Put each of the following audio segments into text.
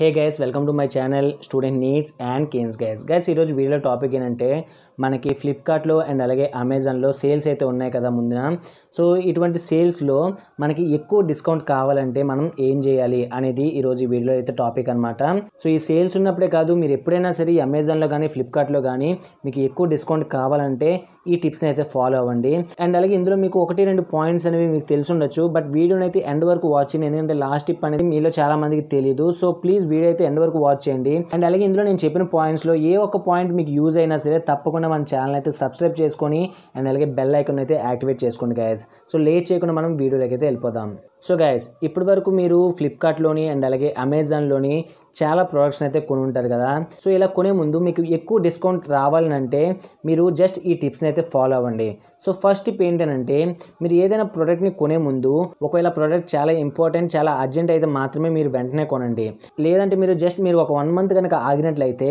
hey guys welcome to my channel student needs and cans guys guys ఈరోజు video topic ఏంటంటే మనకి ఫ్లిప్కార్ట్లో and అలాగే అమెజాన్లో సేల్స్ అయితే ఉన్నాయి కదా ముందున సో ఇటువంటి సేల్స్లో మనకి ఎక్కువ డిస్కౌంట్ కావాలంటే మనం ఏం చేయాలి అనేది ఈరోజు ఈ వీడియోలో అయితే టాపిక్ అనమాట సో ఈ సేల్స్ ఉన్నప్పుడే కాదు మీరు ఎప్పుడైనా సరే అమెజాన్లో కానీ ఫ్లిప్కార్ట్లో కానీ మీకు ఎక్కువ డిస్కౌంట్ కావాలంటే ఈ టిప్స్ని అయితే ఫాలో అవ్వండి అండ్ అలాగే ఇందులో మీకు ఒకటి రెండు పాయింట్స్ అనేవి మీకు తెలిసి ఉండొచ్చు బట్ వీడియోని అయితే ఎండ్ వరకు వాచ్ చేయండి ఎందుకంటే లాస్ట్ టిప్ అనేది మీలో చాలా మందికి తెలియదు సో ప్లీజ్ వీడియో అయితే ఎండ్ వరకు వాచ్ చేయండి అండ్ అలాగే ఇందులో నేను చెప్పిన పాయింట్స్లో ఏ ఒక్క పాయింట్ మీకు యూజ్ అయినా సరే తప్పకుండా తప్పకుండా మన ఛానల్ అయితే సబ్స్క్రైబ్ చేసుకొని అండ్ అలాగే బెల్ ఐకాన్ అయితే యాక్టివేట్ చేసుకోండి గాయస్ సో లేట్ చేయకుండా మనం వీడియోలోకి అయితే వెళ్ళిపోదాం సో గాయస్ ఇప్పటి వరకు మీరు ఫ్లిప్కార్ట్లోని అండ్ అలాగే అమెజాన్లోని చాలా ప్రొడక్ట్స్ అయితే కొని ఉంటారు కదా సో ఇలా కొనే ముందు మీకు ఎక్కువ డిస్కౌంట్ రావాలంటే మీరు జస్ట్ ఈ టిప్స్ని అయితే ఫాలో అవ్వండి సో ఫస్ట్ టిప్ ఏంటంటే మీరు ఏదైనా ప్రోడక్ట్ని కొనే ముందు ఒకవేళ ప్రోడక్ట్ చాలా ఇంపార్టెంట్ చాలా అర్జెంట్ అయితే మాత్రమే మీరు వెంటనే కొనండి లేదంటే మీరు జస్ట్ మీరు ఒక వన్ మంత్ కనుక ఆగినట్లయితే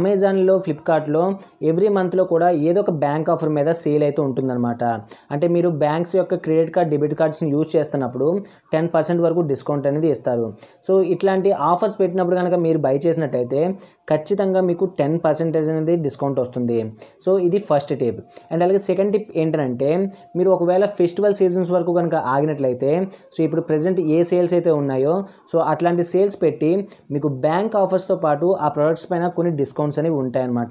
అమెజాన్లో ఫ్లిప్కార్ట్లో ఎవ్రీ మంత్లో కూడా ఏదో ఒక బ్యాంక్ ఆఫర్ మీద సేల్ అయితే ఉంటుందన్నమాట అంటే మీరు బ్యాంక్స్ యొక్క క్రెడిట్ కార్డ్ డెబిట్ కార్డ్స్ని యూజ్ చేస్తున్నప్పుడు టెన్ పర్సెంట్ వరకు డిస్కౌంట్ అనేది ఇస్తారు సో ఇట్లాంటి ఆఫర్స్ పెట్టినప్పుడు కనుక మీరు బై చేసినట్టయితే ఖచ్చితంగా మీకు టెన్ పర్సెంటేజ్ అనేది డిస్కౌంట్ వస్తుంది సో ఇది ఫస్ట్ టిప్ అండ్ అలాగే సెకండ్ టిప్ ఏంటంటే మీరు ఒకవేళ ఫెస్టివల్ సీజన్స్ వరకు కనుక ఆగినట్లయితే సో ఇప్పుడు ప్రజెంట్ ఏ సేల్స్ అయితే ఉన్నాయో సో అట్లాంటి సేల్స్ పెట్టి మీకు బ్యాంక్ ఆఫర్స్తో పాటు ఆ ప్రొడక్ట్స్ పైన కొన్ని డిస్కౌంట్స్ అనేవి ఉంటాయన్నమాట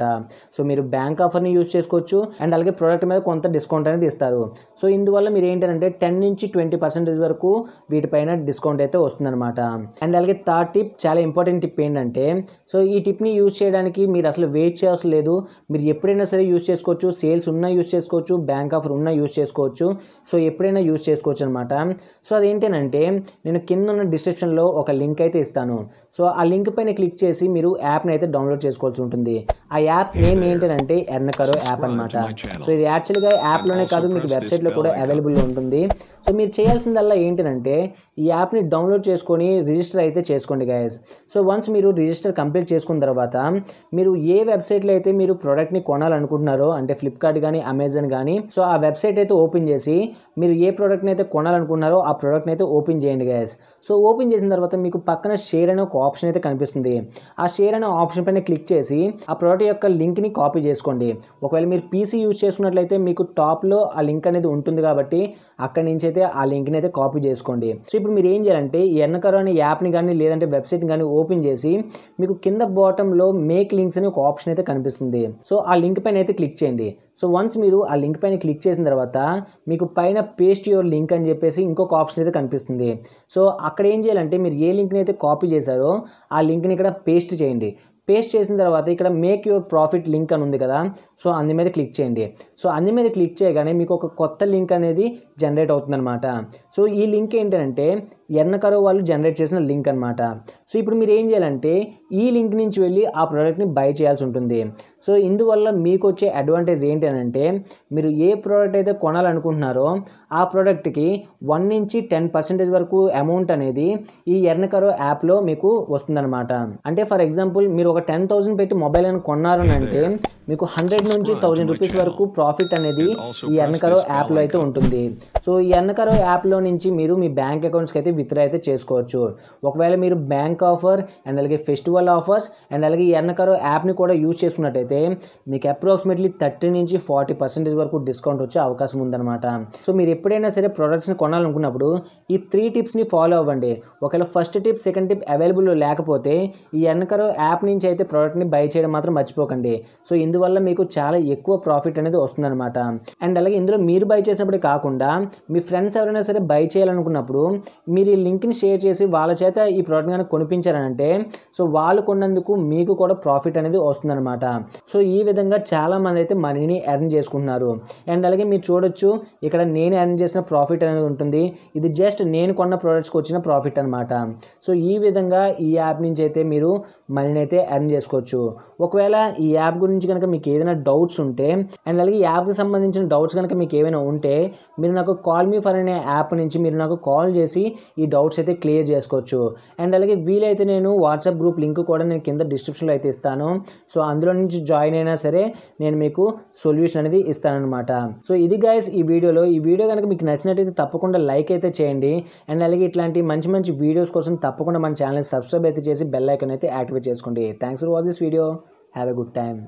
సో మీరు బ్యాంక్ ఆఫర్ని యూజ్ చేసుకోవచ్చు అండ్ అలాగే ప్రోడక్ట్ మీద కొంత డిస్కౌంట్ అనేది ఇస్తారు సో ఇందువల్ల మీరు ఏంటంటే టెన్ నుంచి ట్వంటీ పర్సెంటేజ్ వరకు వీటిపైన డిస్కౌంట్ అయితే వస్తుందన్నమాట అండ్ అలాగే థర్డ్ టిప్ చాలా ఇంపార్టెంట్ ఇంపార్టెంట్ టిప్ ఏంటంటే సో ఈ టిప్ని యూజ్ చేయడానికి మీరు అసలు వెయిట్ చేయాల్సి లేదు మీరు ఎప్పుడైనా సరే యూజ్ చేసుకోవచ్చు సేల్స్ ఉన్నా యూజ్ చేసుకోవచ్చు బ్యాంక్ ఆఫర్ ఉన్నా యూజ్ చేసుకోవచ్చు సో ఎప్పుడైనా యూజ్ చేసుకోవచ్చు అనమాట సో అదేంటంటే నేను కింద ఉన్న డిస్క్రిప్షన్లో ఒక లింక్ అయితే ఇస్తాను సో ఆ లింక్ పైన క్లిక్ చేసి మీరు యాప్ని అయితే డౌన్లోడ్ చేసుకోవాల్సి ఉంటుంది ఆ యాప్ నేమ్ ఏంటంటే ఎర్నకరో యాప్ అనమాట సో ఇది యాక్చువల్గా యాప్లోనే కాదు మీకు వెబ్సైట్లో కూడా అవైలబుల్ ఉంటుంది సో మీరు చేయాల్సిందల్లా ఏంటంటే ఈ యాప్ని డౌన్లోడ్ చేసుకొని రిజిస్టర్ అయితే చేసుకోండి గాయస్ సో సో వన్స్ మీరు రిజిస్టర్ కంప్లీట్ చేసుకున్న తర్వాత మీరు ఏ వెబ్సైట్లో అయితే మీరు ప్రోడక్ట్ని కొనాలనుకుంటున్నారో అంటే ఫ్లిప్కార్ట్ కానీ అమెజాన్ కానీ సో ఆ వెబ్సైట్ అయితే ఓపెన్ చేసి మీరు ఏ ప్రోడక్ట్ని అయితే కొనాలనుకున్నారో ఆ ప్రోడక్ట్ని అయితే ఓపెన్ చేయండి గ్యాస్ సో ఓపెన్ చేసిన తర్వాత మీకు పక్కన షేర్ అనే ఒక ఆప్షన్ అయితే కనిపిస్తుంది ఆ షేర్ అనే ఆప్షన్ పైన క్లిక్ చేసి ఆ ప్రోడక్ట్ యొక్క లింక్ని కాపీ చేసుకోండి ఒకవేళ మీరు పీసీ యూజ్ చేసుకున్నట్లయితే మీకు టాప్లో ఆ లింక్ అనేది ఉంటుంది కాబట్టి అక్కడి నుంచి అయితే ఆ లింక్ని అయితే కాపీ చేసుకోండి సో ఇప్పుడు మీరు ఏం చేయాలంటే ఎన్నకరో అనే యాప్ని కానీ లేదంటే వెబ్సైట్ని కానీ ఓపెన్ ఓపెన్ చేసి మీకు కింద బాటంలో మేక్ లింక్స్ అని ఒక ఆప్షన్ అయితే కనిపిస్తుంది సో ఆ లింక్ పైన అయితే క్లిక్ చేయండి సో వన్స్ మీరు ఆ లింక్ పైన క్లిక్ చేసిన తర్వాత మీకు పైన పేస్ట్ యువర్ లింక్ అని చెప్పేసి ఇంకొక ఆప్షన్ అయితే కనిపిస్తుంది సో అక్కడ ఏం చేయాలంటే మీరు ఏ లింక్ని అయితే కాపీ చేశారో ఆ లింక్ని ఇక్కడ పేస్ట్ చేయండి పేస్ట్ చేసిన తర్వాత ఇక్కడ మేక్ యువర్ ప్రాఫిట్ లింక్ అని ఉంది కదా సో అందు మీద క్లిక్ చేయండి సో అందు మీద క్లిక్ చేయగానే మీకు ఒక కొత్త లింక్ అనేది జనరేట్ అవుతుందన్నమాట సో ఈ లింక్ ఏంటంటే ఎన్నకరో వాళ్ళు జనరేట్ చేసిన లింక్ అనమాట సో ఇప్పుడు మీరు ఏం చేయాలంటే ఈ లింక్ నుంచి వెళ్ళి ఆ ప్రోడక్ట్ని బై చేయాల్సి ఉంటుంది సో ఇందువల్ల మీకు వచ్చే అడ్వాంటేజ్ ఏంటంటే మీరు ఏ ప్రోడక్ట్ అయితే కొనాలనుకుంటున్నారో ఆ ప్రోడక్ట్కి వన్ నుంచి టెన్ పర్సెంటేజ్ వరకు అమౌంట్ అనేది ఈ ఎర్నకరో యాప్లో మీకు వస్తుందన్నమాట అంటే ఫర్ ఎగ్జాంపుల్ మీరు ఒక టెన్ థౌసండ్ పెట్టి మొబైల్ అని కొన్నారని అంటే మీకు హండ్రెడ్ నుంచి థౌజండ్ రూపీస్ వరకు ప్రాఫిట్ అనేది ఈ ఎర్నకరో యాప్లో అయితే ఉంటుంది సో ఈ ఎర్నకరో యాప్లో నుంచి మీరు మీ బ్యాంక్ అకౌంట్స్కి అయితే విత్డ్రా అయితే చేసుకోవచ్చు ఒకవేళ మీరు బ్యాంక్ ఆఫర్ అండ్ అలాగే ఫెస్టివల్ ఆఫర్స్ అండ్ అలాగే ఈ ఎర్నకరో యాప్ని కూడా యూజ్ చేసుకున్నట్టయితే అయితే మీకు అప్రాక్సిమేట్లీ థర్టీ నుంచి ఫార్టీ పర్సెంటేజ్ వరకు డిస్కౌంట్ వచ్చే అవకాశం ఉందన్నమాట సో మీరు ఎప్పుడైనా సరే ప్రొడక్ట్స్ని కొనాలనుకున్నప్పుడు ఈ త్రీ టిప్స్ని ఫాలో అవ్వండి ఒకవేళ ఫస్ట్ టిప్ సెకండ్ టిప్ అవైలబుల్లో లేకపోతే ఈ ఎన్కర్ యాప్ నుంచి అయితే ప్రోడక్ట్ని బై చేయడం మాత్రం మర్చిపోకండి సో ఇందువల్ల మీకు చాలా ఎక్కువ ప్రాఫిట్ అనేది వస్తుందన్నమాట అండ్ అలాగే ఇందులో మీరు బై చేసినప్పుడు కాకుండా మీ ఫ్రెండ్స్ ఎవరైనా సరే బై చేయాలనుకున్నప్పుడు మీరు ఈ లింక్ని షేర్ చేసి వాళ్ళ చేత ఈ ప్రోడక్ట్ కనుక కొనిపించారనంటే సో వాళ్ళు కొన్నందుకు మీకు కూడా ప్రాఫిట్ అనేది వస్తుందన్నమాట సో ఈ విధంగా చాలామంది అయితే మనీని ఎర్న్ చేసుకుంటున్నారు అండ్ అలాగే మీరు చూడొచ్చు ఇక్కడ నేను ఎర్న్ చేసిన ప్రాఫిట్ అనేది ఉంటుంది ఇది జస్ట్ నేను కొన్న ప్రోడక్ట్స్కి వచ్చిన ప్రాఫిట్ అనమాట సో ఈ విధంగా ఈ యాప్ నుంచి అయితే మీరు మనీని అయితే ఎర్న్ చేసుకోవచ్చు ఒకవేళ ఈ యాప్ గురించి కనుక మీకు ఏదైనా డౌట్స్ ఉంటే అండ్ అలాగే యాప్కి సంబంధించిన డౌట్స్ కనుక మీకు ఏమైనా ఉంటే మీరు నాకు కాల్ మీ ఫర్ అనే యాప్ నుంచి మీరు నాకు కాల్ చేసి ఈ డౌట్స్ అయితే క్లియర్ చేసుకోవచ్చు అండ్ అలాగే వీలైతే నేను వాట్సాప్ గ్రూప్ లింక్ కూడా నేను కింద డిస్క్రిప్షన్లో అయితే ఇస్తాను సో అందులో నుంచి జాయిన్ అయినా సరే నేను మీకు సొల్యూషన్ అనేది ఇస్తానమాట సో ఇది గైస్ ఈ వీడియోలో ఈ వీడియో కనుక మీకు నచ్చినట్టయితే తప్పకుండా లైక్ అయితే చేయండి అండ్ అలాగే ఇట్లాంటి మంచి మంచి వీడియోస్ కోసం తప్పకుండా మన ఛానల్ని సబ్స్క్రైబ్ అయితే చేసి బెల్ ఐకన్ అయితే యాక్టివేట్ చేసుకోండి thanks for watch this video have a good time